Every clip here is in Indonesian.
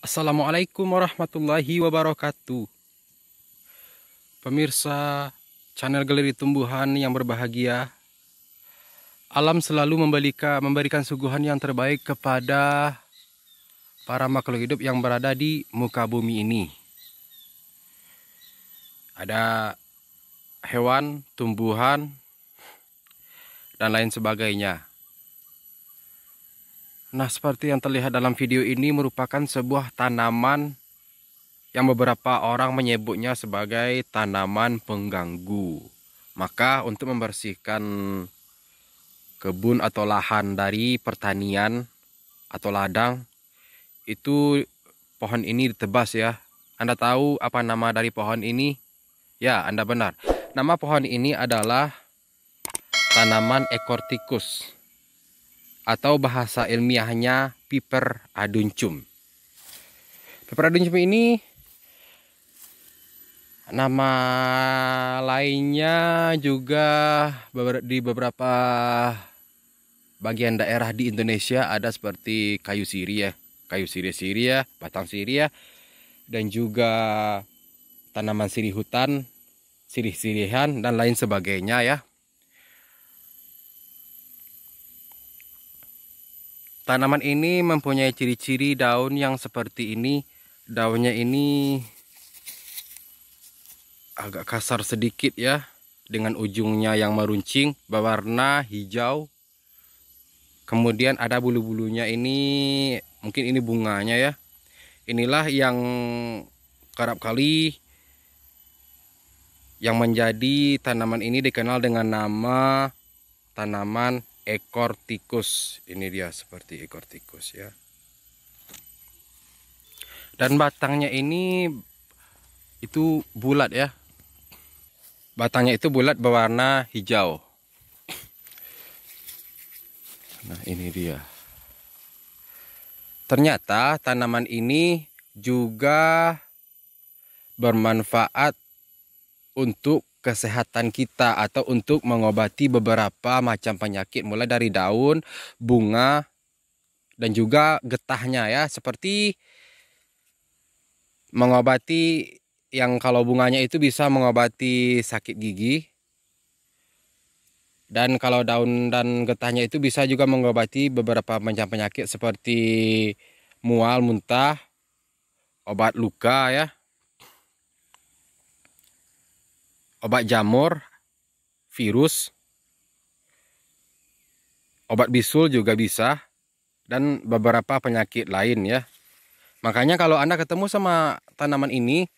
Assalamualaikum warahmatullahi wabarakatuh Pemirsa channel Galeri Tumbuhan yang berbahagia Alam selalu memberikan suguhan yang terbaik kepada para makhluk hidup yang berada di muka bumi ini Ada hewan, tumbuhan, dan lain sebagainya Nah, seperti yang terlihat dalam video ini merupakan sebuah tanaman yang beberapa orang menyebutnya sebagai tanaman pengganggu. Maka untuk membersihkan kebun atau lahan dari pertanian atau ladang itu pohon ini ditebas ya. Anda tahu apa nama dari pohon ini? Ya, Anda benar. Nama pohon ini adalah tanaman ekortikus atau bahasa ilmiahnya Piper aduncum. Piper aduncum ini nama lainnya juga di beberapa bagian daerah di Indonesia ada seperti kayu siri ya, kayu siri ya, batang siri ya, dan juga tanaman sirih hutan, sirih-sirihan dan lain sebagainya ya. Tanaman ini mempunyai ciri-ciri daun yang seperti ini. Daunnya ini agak kasar sedikit ya. Dengan ujungnya yang meruncing, berwarna hijau. Kemudian ada bulu-bulunya ini, mungkin ini bunganya ya. Inilah yang kerap kali yang menjadi tanaman ini dikenal dengan nama tanaman ekor tikus ini dia seperti ekor tikus ya dan batangnya ini itu bulat ya batangnya itu bulat berwarna hijau nah ini dia ternyata tanaman ini juga bermanfaat untuk kesehatan kita atau untuk mengobati beberapa macam penyakit mulai dari daun, bunga dan juga getahnya ya seperti mengobati yang kalau bunganya itu bisa mengobati sakit gigi dan kalau daun dan getahnya itu bisa juga mengobati beberapa macam penyakit seperti mual, muntah, obat luka ya. obat jamur, virus, obat bisul juga bisa, dan beberapa penyakit lain ya. Makanya kalau Anda ketemu sama tanaman ini,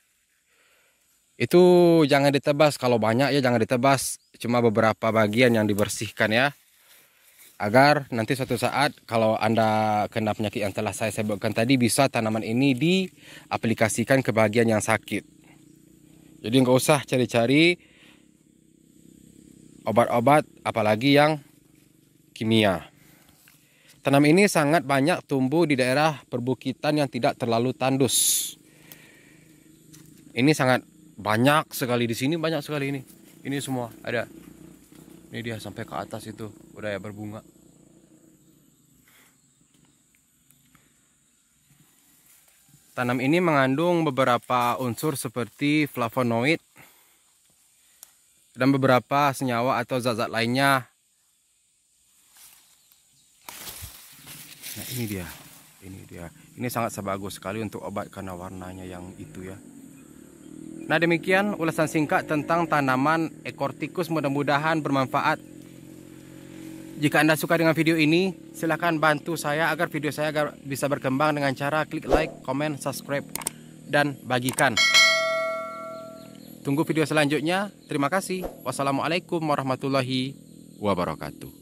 itu jangan ditebas. Kalau banyak ya jangan ditebas, cuma beberapa bagian yang dibersihkan ya. Agar nanti suatu saat kalau Anda kena penyakit yang telah saya sebutkan tadi, bisa tanaman ini diaplikasikan ke bagian yang sakit jadi nggak usah cari-cari obat-obat apalagi yang kimia tanam ini sangat banyak tumbuh di daerah perbukitan yang tidak terlalu tandus ini sangat banyak sekali di sini banyak sekali ini ini semua ada ini dia sampai ke atas itu udah ya berbunga Tanam ini mengandung beberapa unsur seperti flavonoid dan beberapa senyawa atau zat-zat lainnya. Nah, ini dia. Ini dia. Ini sangat sebagus sekali untuk obat karena warnanya yang itu ya. Nah, demikian ulasan singkat tentang tanaman ekor tikus mudah-mudahan bermanfaat. Jika Anda suka dengan video ini, silahkan bantu saya agar video saya agar bisa berkembang dengan cara klik like, comment, subscribe, dan bagikan. Tunggu video selanjutnya. Terima kasih. Wassalamualaikum warahmatullahi wabarakatuh.